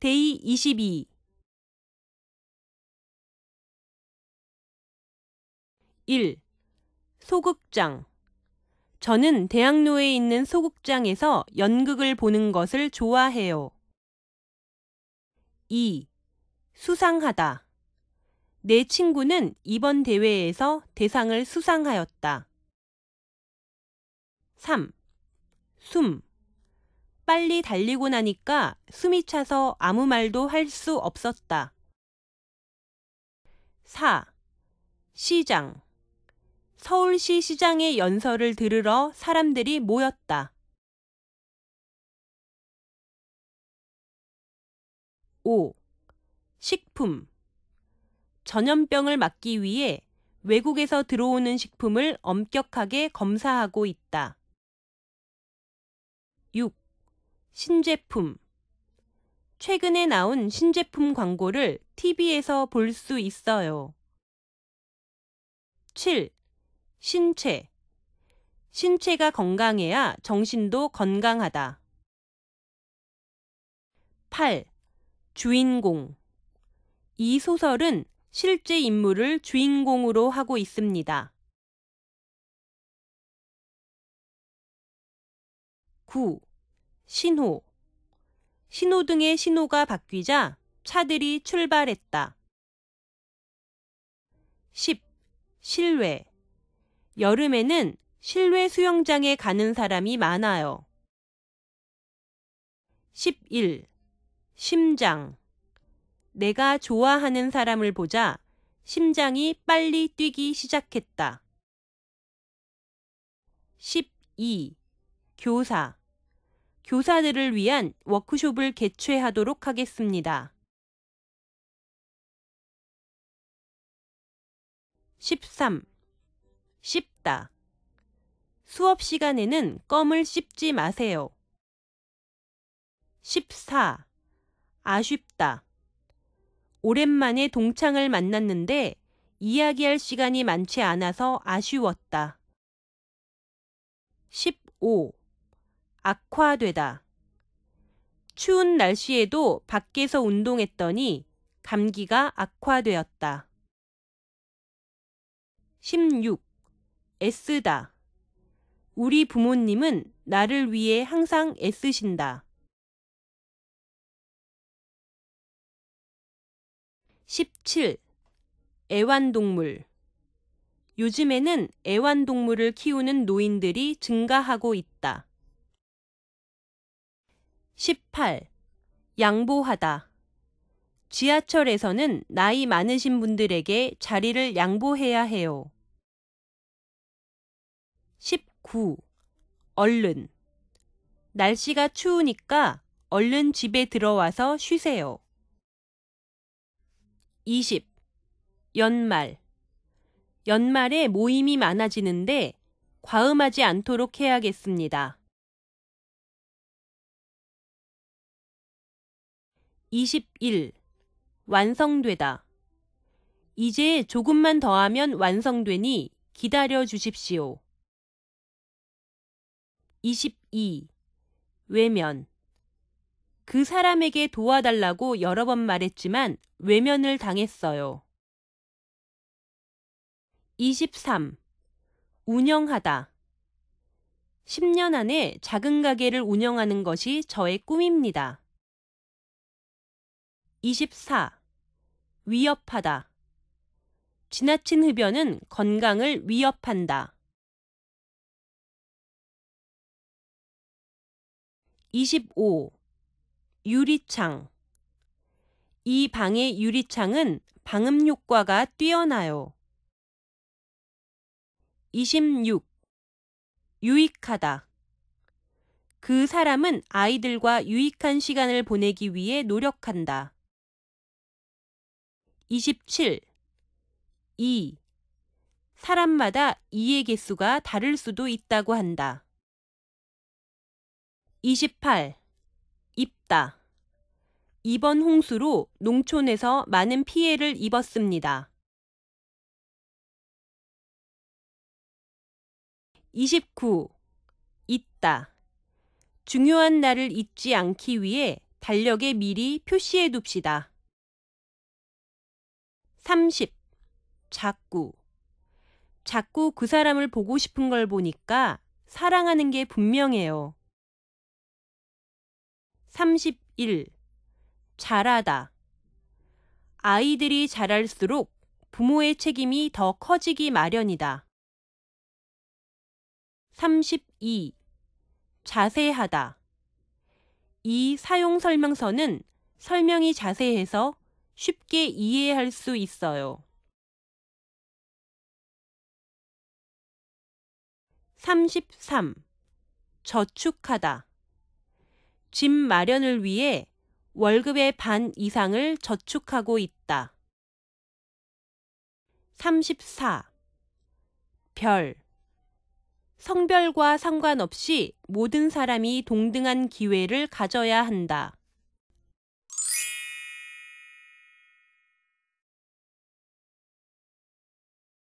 데이 22 1. 소극장 저는 대학로에 있는 소극장에서 연극을 보는 것을 좋아해요. 2. 수상하다. 내 친구는 이번 대회에서 대상을 수상하였다. 3. 숨 빨리 달리고 나니까 숨이 차서 아무 말도 할 수 없었다. 4. 시장 서울시 시장의 연설을 들으러 사람들이 모였다. 5. 식품 전염병을 막기 위해 외국에서 들어오는 식품을 엄격하게 검사하고 있다. 6. 신제품. 최근에 나온 신제품 광고를 TV에서 볼 수 있어요. 7. 신체. 신체가 건강해야 정신도 건강하다. 8. 주인공. 이 소설은 실제 인물을 주인공으로 하고 있습니다. 9. 신호. 신호등의 신호가 바뀌자 차들이 출발했다. 10. 실외. 여름에는 실외 수영장에 가는 사람이 많아요. 11. 심장. 내가 좋아하는 사람을 보자 심장이 빨리 뛰기 시작했다. 12. 교사. 교사들을 위한 워크숍을 개최하도록 하겠습니다. 13. 씹다. 수업 시간에는 껌을 씹지 마세요. 14. 아쉽다. 오랜만에 동창을 만났는데 이야기할 시간이 많지 않아서 아쉬웠다. 15. 악화되다. 추운 날씨에도 밖에서 운동했더니 감기가 악화되었다. 16. 애쓰다. 우리 부모님은 나를 위해 항상 애쓰신다. 17. 애완동물. 요즘에는 애완동물을 키우는 노인들이 증가하고 있다. 18. 양보하다. 지하철에서는 나이 많으신 분들에게 자리를 양보해야 해요. 19. 얼른. 날씨가 추우니까 얼른 집에 들어와서 쉬세요. 20. 연말. 연말에 모임이 많아지는데 과음하지 않도록 해야겠습니다. 21. 완성되다. 이제 조금만 더하면 완성되니 기다려 주십시오. 22. 외면. 그 사람에게 도와달라고 여러 번 말했지만 외면을 당했어요. 23. 운영하다. 10년 안에 작은 가게를 운영하는 것이 저의 꿈입니다. 24. 위협하다. 지나친 흡연은 건강을 위협한다. 25. 유리창. 이 방의 유리창은 방음 효과가 뛰어나요. 26. 유익하다. 그 사람은 아이들과 유익한 시간을 보내기 위해 노력한다. 27. 2. 사람마다 이의 개수가 다를 수도 있다고 한다. 28. 입다. 이번 홍수로 농촌에서 많은 피해를 입었습니다. 29. 있다. 중요한 날을 잊지 않기 위해 달력에 미리 표시해 둡시다. 30. 자꾸. 자꾸 그 사람을 보고 싶은 걸 보니까 사랑하는 게 분명해요. 31. 잘하다. 아이들이 자랄수록 부모의 책임이 더 커지기 마련이다. 32. 자세하다. 이 사용 설명서는 설명이 자세해서 쉽게 이해할 수 있어요. 33. 저축하다. 집 마련을 위해 월급의 반 이상을 저축하고 있다. 34. 별. 성별과 상관없이 모든 사람이 동등한 기회를 가져야 한다.